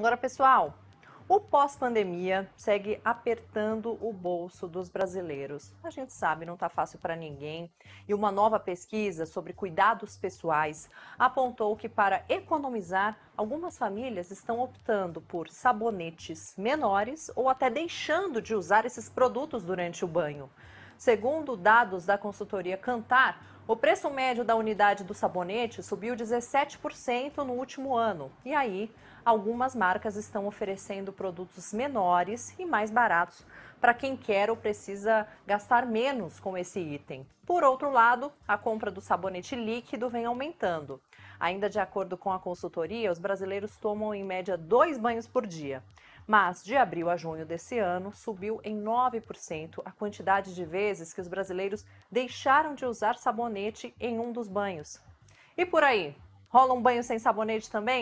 Agora, pessoal, o pós-pandemia segue apertando o bolso dos brasileiros. A gente sabe, não está fácil para ninguém. E uma nova pesquisa sobre cuidados pessoais apontou que, para economizar, algumas famílias estão optando por sabonetes menores ou até deixando de usar esses produtos durante o banho. Segundo dados da consultoria Cantar, o preço médio da unidade do sabonete subiu 17% no último ano. E aí, algumas marcas estão oferecendo produtos menores e mais baratos para quem quer ou precisa gastar menos com esse item. Por outro lado, a compra do sabonete líquido vem aumentando. Ainda de acordo com a consultoria, os brasileiros tomam em média dois banhos por dia. Mas de abril a junho desse ano, subiu em 9% a quantidade de vezes que os brasileiros deixaram de usar sabonete em um dos banhos. E por aí? Rola um banho sem sabonete também?